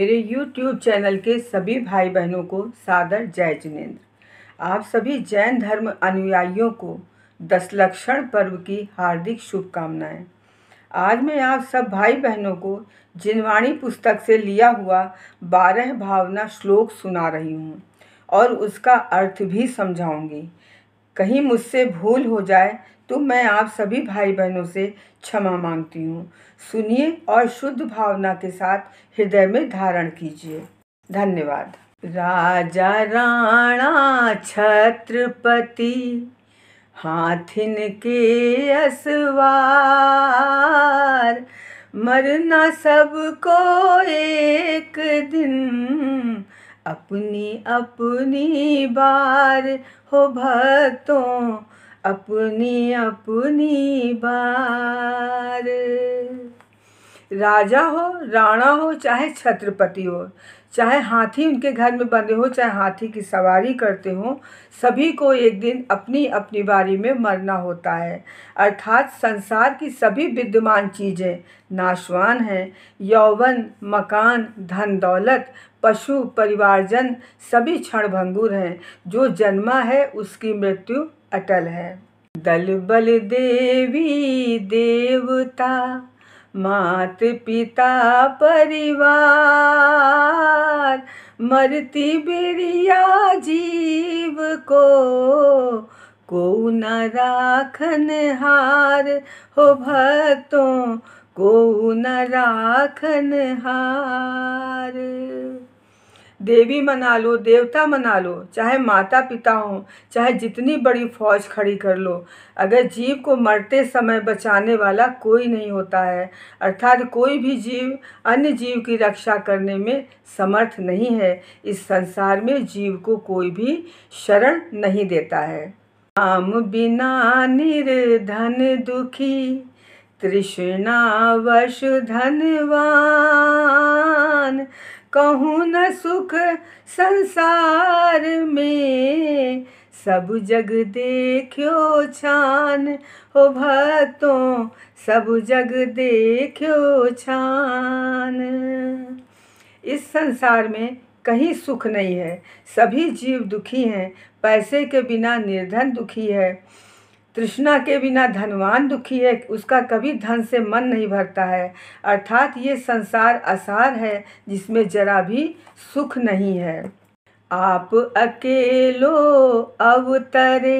मेरे YouTube channel के सभी भाई बहनों को सादर जय जिनेन्द्र आप सभी जैन धर्म अनुयायियों को लक्षण पर्व की हार्दिक शुभकामनाएं आज मैं आप सब भाई बहनों को जिनवाणी पुस्तक से लिया हुआ बारह भावना श्लोक सुना रही हूँ और उसका अर्थ भी समझाऊंगी कहीं मुझसे भूल हो जाए तो मैं आप सभी भाई बहनों से क्षमा मांगती हूँ सुनिए और शुद्ध भावना के साथ हृदय में धारण कीजिए धन्यवाद राजा राणा छत्रपति हाथिन के असवार मरना सबको एक दिन अपनी अपनी बार हो भक्तों अपनी अपनी बार राजा हो राणा हो चाहे छत्रपति हो चाहे हाथी उनके घर में बंधे हो चाहे हाथी की सवारी करते हों सभी को एक दिन अपनी अपनी बारी में मरना होता है अर्थात संसार की सभी विद्यमान चीज़ें नाशवान हैं यौवन मकान धन दौलत पशु परिवारजन सभी क्षणभंगुर हैं जो जन्मा है उसकी मृत्यु अटल है दल बल देवी देवता मात पिता परिवार मरती बिरिया जीव को को न राखन हार हो भक्तों को न राखन हार देवी मना लो देवता मना लो चाहे माता पिता हो चाहे जितनी बड़ी फौज खड़ी कर लो अगर जीव को मरते समय बचाने वाला कोई नहीं होता है अर्थात कोई भी जीव अन्य जीव की रक्षा करने में समर्थ नहीं है इस संसार में जीव को कोई भी शरण नहीं देता है हम बिना निर्धन दुखी तृष्णा वश धनवान कहूँ न सुख संसार में सब जग देखो छान हो भक्तों सब जग देखो छान इस संसार में कहीं सुख नहीं है सभी जीव दुखी हैं पैसे के बिना निर्धन दुखी है तृष्णा के बिना धनवान दुखी है उसका कभी धन से मन नहीं भरता है अर्थात ये संसार आसार है जिसमें जरा भी सुख नहीं है आप अकेलो अवतरे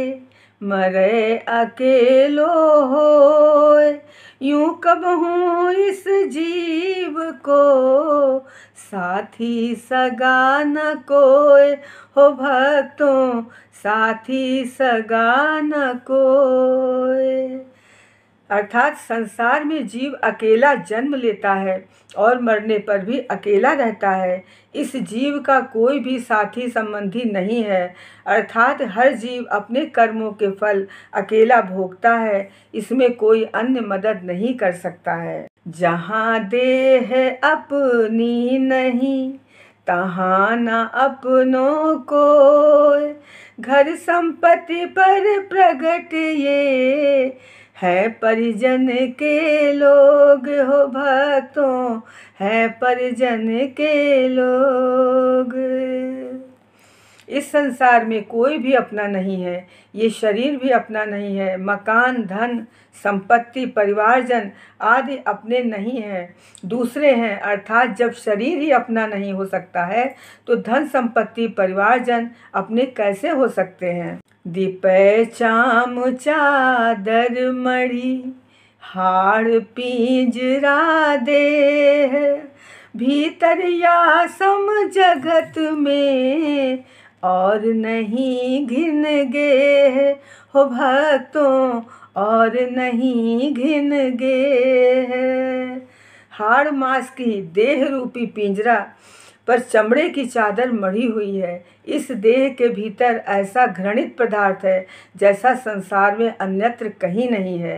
मरे अकेलो होए यूं कब हूँ इस जीव को साथी सगा न कोय हो भक्तों साथी सगा न कोय अर्थात संसार में जीव अकेला जन्म लेता है और मरने पर भी अकेला रहता है इस जीव का कोई भी साथी संबंधी नहीं है अर्थात हर जीव अपने कर्मों के फल अकेला भोगता है इसमें कोई अन्य मदद नहीं कर सकता है जहाँ देह अपनी नहीं तहाँ न अपनों को घर संपत्ति पर प्रगट ये है परिजन के लोग हो भक्तों है परिजन के लोग इस संसार में कोई भी अपना नहीं है ये शरीर भी अपना नहीं है मकान धन संपत्ति परिवारजन आदि अपने नहीं हैं दूसरे हैं अर्थात जब शरीर ही अपना नहीं हो सकता है तो धन संपत्ति परिवारजन अपने कैसे हो सकते हैं दिपय चाम चादर मरी हार पिंजरा दे भीतर या सम जगत में और नहीं घिन गे हो भक्तों और नहीं घिन गे हार मास की देह रूपी पिंजरा पर चमड़े की चादर मढ़ी हुई है इस देह के भीतर ऐसा घृणित पदार्थ है जैसा संसार में अन्यत्र कहीं नहीं है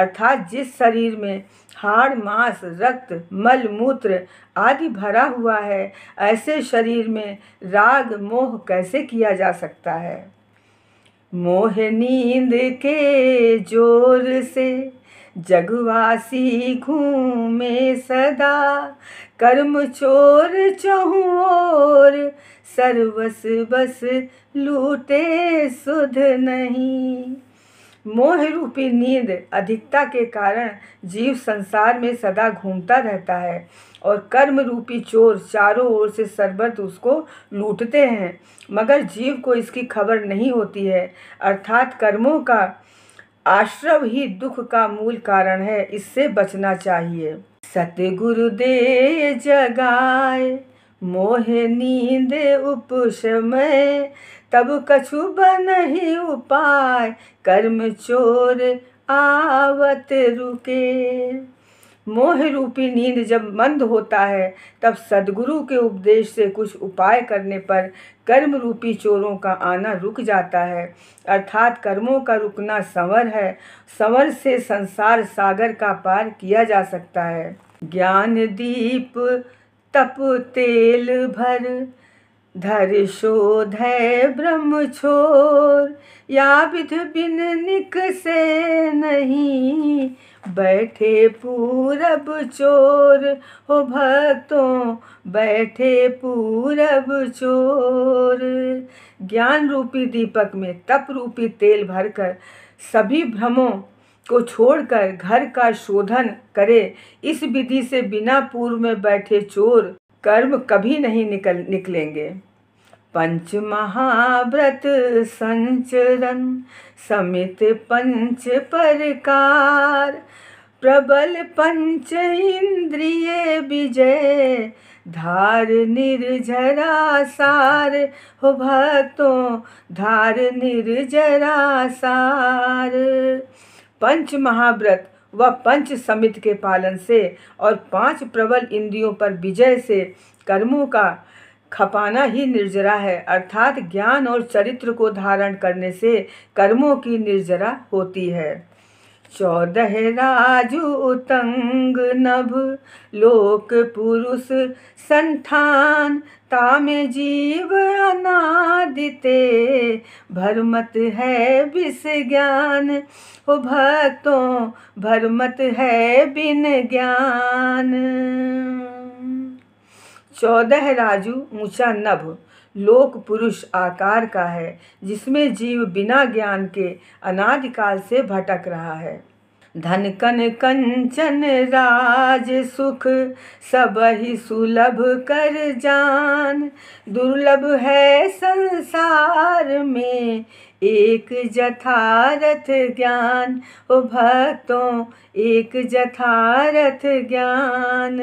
अर्थात जिस शरीर में हाड़ मांस रक्त मल मूत्र आदि भरा हुआ है ऐसे शरीर में राग मोह कैसे किया जा सकता है मोह नींद के जोर से जगवासी घूमे सदा कर्म चोर और सर्वस बस लूटे सुध नहीं मोह रूपी नींद अधिकता के कारण जीव संसार में सदा घूमता रहता है और कर्म रूपी चोर चारों ओर से सरबत उसको लूटते हैं मगर जीव को इसकी खबर नहीं होती है अर्थात कर्मों का आश्रम ही दुख का मूल कारण है इससे बचना चाहिए दे जगाए मोह नींद उपशमय तब कछु बन ही उपाय कर्म चोर आवत रुके मोह रूपी नींद जब मंद होता है तब सदगुरु के उपदेश से कुछ उपाय करने पर कर्म रूपी चोरों का आना रुक जाता है अर्थात कर्मों का रुकना संवर है संवर से संसार सागर का पार किया जा सकता है ज्ञान दीप तप तेल भर धर शोध है ब्रह्म छोर या विध बिन निक से नहीं बैठे पूरब चोर हो भक्तों बैठे पूरब चोर ज्ञान रूपी दीपक में तप रूपी तेल भरकर सभी भ्रमों को छोड़कर घर का शोधन करे इस विधि से बिना पूर्व में बैठे चोर कर्म कभी नहीं निकल निकलेंगे पंच महाव्रत संचरण समित पंच परकार प्रबल पंच इंद्रिय विजय धार निर्जरा सार हो भक्तों धार निर्जरा सार पंच महाव्रत व पंच समित के पालन से और पांच प्रबल इंद्रियों पर विजय से कर्मों का खपाना ही निर्जरा है अर्थात ज्ञान और चरित्र को धारण करने से कर्मों की निर्जरा होती है चौदह राजू उतंग नभ लोक पुरुष संथान ताम जीव अनादिते भरमत है विष ज्ञान हो भक्तों भरमत है बिन ज्ञान चौदह राजू ऊंचा नभ लोक पुरुष आकार का है जिसमें जीव बिना ज्ञान के अनादिकाल से भटक रहा है धन कन कंचन राज सुख सब ही सुलभ कर जान दुर्लभ है संसार में एक जथारथ ज्ञान ओ भक्तों एक जथारथ ज्ञान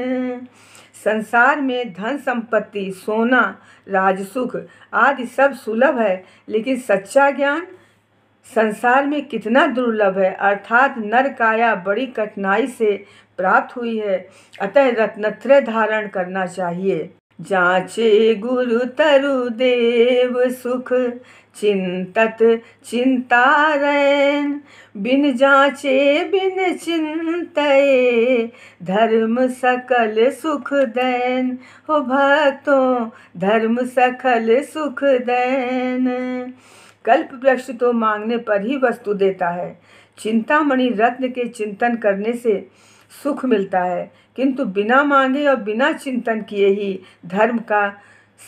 संसार में धन संपत्ति सोना राजसुख आदि सब सुलभ है लेकिन सच्चा ज्ञान संसार में कितना दुर्लभ है अर्थात नर काया बड़ी कठिनाई से प्राप्त हुई है अतः रत्नत्रय धारण करना चाहिए जाचे गुरु तरु देव सुख चिंतत चिंता रैन बिन जाचे बिन चिंतये धर्म सकल सुख दैन हो भक्तों धर्म सकल सुख दैन कल्प वृक्ष तो मांगने पर ही वस्तु देता है चिंतामणि रत्न के चिंतन करने से सुख मिलता है किंतु बिना मांगे और बिना चिंतन किए ही धर्म का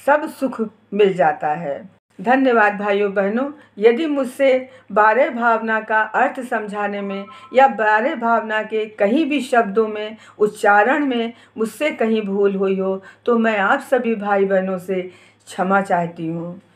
सब सुख मिल जाता है धन्यवाद भाइयों बहनों यदि मुझसे बारह भावना का अर्थ समझाने में या बारह भावना के कहीं भी शब्दों में उच्चारण में मुझसे कहीं भूल हुई हो तो मैं आप सभी भाई बहनों से क्षमा चाहती हूँ